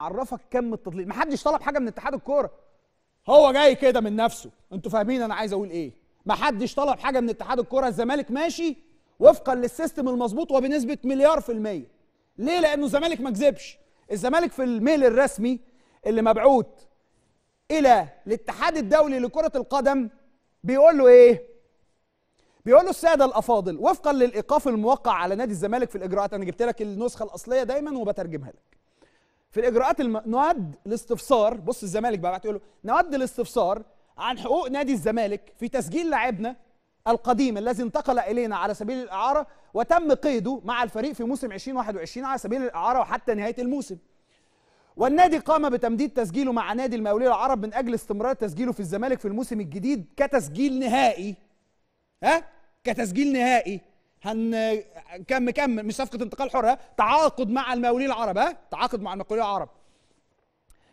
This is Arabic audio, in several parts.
عرفك كم التضليل محدش طلب حاجه من اتحاد الكوره هو جاي كده من نفسه انتوا فاهمين انا عايز اقول ايه محدش طلب حاجه من اتحاد الكوره الزمالك ماشي وفقا للسيستم المظبوط وبنسبه مليار في الميه ليه لانه الزمالك ما كذبش الزمالك في الميل الرسمي اللي مبعوت الى الاتحاد الدولي لكره القدم بيقول له ايه بيقول له الساده الافاضل وفقا للايقاف الموقع على نادي الزمالك في الاجراءات انا جبت لك النسخه الاصليه دايما وبترجمها لك في الاجراءات الم... نعد الاستفسار بص الزمالك بقى تقول له نعد الاستفسار عن حقوق نادي الزمالك في تسجيل لاعبنا القديم الذي انتقل الينا على سبيل الاعاره وتم قيده مع الفريق في موسم 2021 على سبيل الاعاره وحتى نهايه الموسم. والنادي قام بتمديد تسجيله مع نادي المقاولين العرب من اجل استمرار تسجيله في الزمالك في الموسم الجديد كتسجيل نهائي. ها؟ كتسجيل نهائي هن كم مكمل مش صفقه انتقال حره تعاقد مع المقاولين العرب ها تعاقد مع المقاولين العرب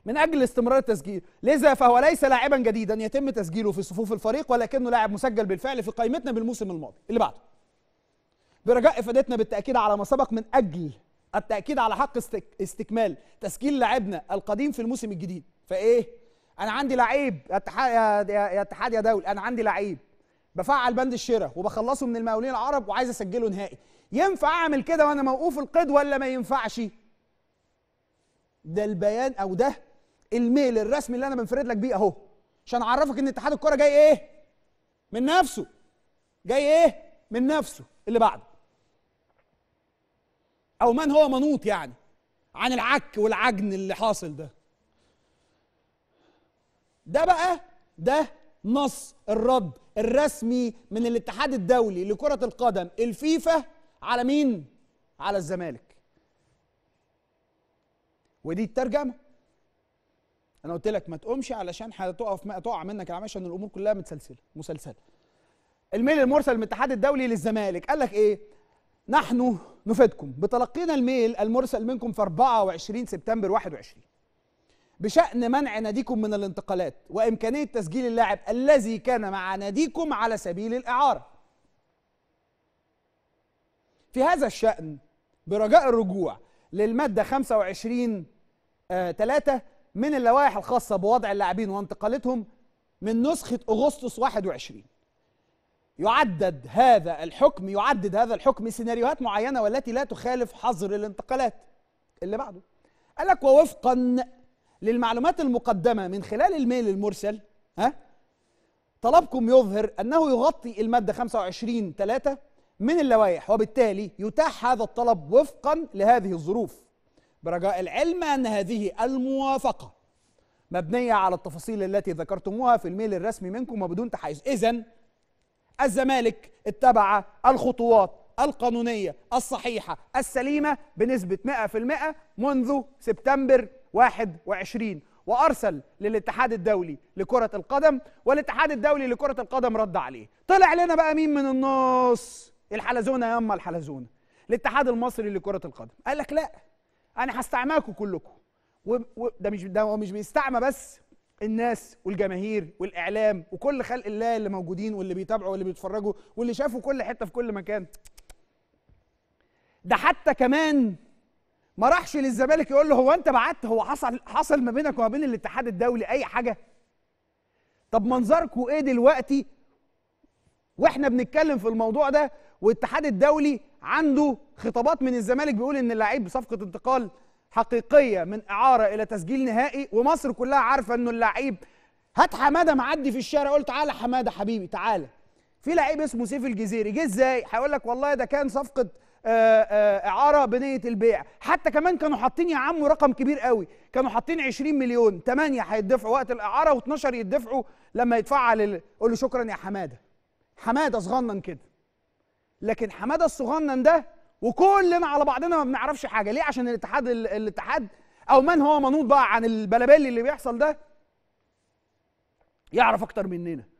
من اجل استمرار التسجيل لذا فهو ليس لاعبا جديدا يتم تسجيله في صفوف الفريق ولكنه لاعب مسجل بالفعل في قائمتنا بالموسم الماضي اللي بعده برجاء افادتنا بالتاكيد على ما سبق من اجل التاكيد على حق استكمال تسجيل لاعبنا القديم في الموسم الجديد فايه انا عندي لعيب يا اتحاد يا اتحاد يا دولي انا عندي لعيب بفعل بند الشراء وبخلصه من المقاولين العرب وعايز اسجله نهائي ينفع اعمل كده وانا موقوف القيد ولا ما ينفعش ده البيان او ده الميل الرسمي اللي انا بنفرد لك بيه اهو عشان اعرفك ان اتحاد الكره جاي ايه من نفسه جاي ايه من نفسه اللي بعده او من هو منوط يعني عن العك والعجن اللي حاصل ده ده بقى ده نص الرد الرسمي من الاتحاد الدولي لكرة القدم الفيفا على مين؟ على الزمالك ودي الترجمة أنا قلت لك ما تقومش علشان هتقف تقع منك العمل عشان الأمور كلها متسلسلة مسلسلة الميل المرسل من الاتحاد الدولي للزمالك قال لك إيه؟ نحن نفيدكم بتلقينا الميل المرسل منكم في 24 سبتمبر 21 بشأن منع ناديكم من الانتقالات وإمكانية تسجيل اللاعب الذي كان مع ناديكم على سبيل الإعارة في هذا الشأن برجاء الرجوع للمادة 25 آه 3 من اللوائح الخاصة بوضع اللاعبين وانتقالتهم من نسخة أغسطس 21 يعدد هذا الحكم يعدد هذا الحكم سيناريوهات معينة والتي لا تخالف حظر الانتقالات اللي بعده قال لك ووفقا للمعلومات المقدمة من خلال الميل المرسل ها طلبكم يظهر أنه يغطي المادة 25 3 من اللوائح وبالتالي يتاح هذا الطلب وفقا لهذه الظروف برجاء العلم أن هذه الموافقة مبنية على التفاصيل التي ذكرتموها في الميل الرسمي منكم وبدون تحيز إذا الزمالك اتبع الخطوات القانونية الصحيحة السليمة بنسبة 100% منذ سبتمبر 21 وارسل للاتحاد الدولي لكره القدم والاتحاد الدولي لكره القدم رد عليه طلع لنا بقى مين من النص الحلزونه يا اما الحلزونه الاتحاد المصري لكره القدم قال لك لا انا هستعماكم كلكم وده مش ده هو مش بيستعمى بس الناس والجماهير والاعلام وكل خلق الله اللي موجودين واللي بيتابعوا واللي بيتفرجوا واللي شافوا كل حته في كل مكان ده حتى كمان ما راحش للزمالك يقول له هو انت بعت هو حصل حصل ما بينك وما بين الاتحاد الدولي اي حاجه طب منظركم ايه دلوقتي واحنا بنتكلم في الموضوع ده والاتحاد الدولي عنده خطابات من الزمالك بيقول ان اللعيب صفقه انتقال حقيقيه من اعاره الى تسجيل نهائي ومصر كلها عارفه انه اللعيب هات حماده معدي في الشارع قلت تعالى حماده حبيبي تعالى في لعيب اسمه سيف الجزيري جه ازاي هيقول لك والله ده كان صفقه آه، آه، اعاره بنيه البيع حتى كمان كانوا حاطين يا عمو رقم كبير قوي كانوا حاطين 20 مليون 8 هيدفعوا وقت الاعاره و12 يدفعوا لما يتفعل قول له شكرا يا حماده حماده صغنن كده لكن حماده الصغنن ده وكلنا على بعضنا ما بنعرفش حاجه ليه عشان الاتحاد الاتحاد او من هو منوط بقى عن البلابل اللي بيحصل ده يعرف اكتر مننا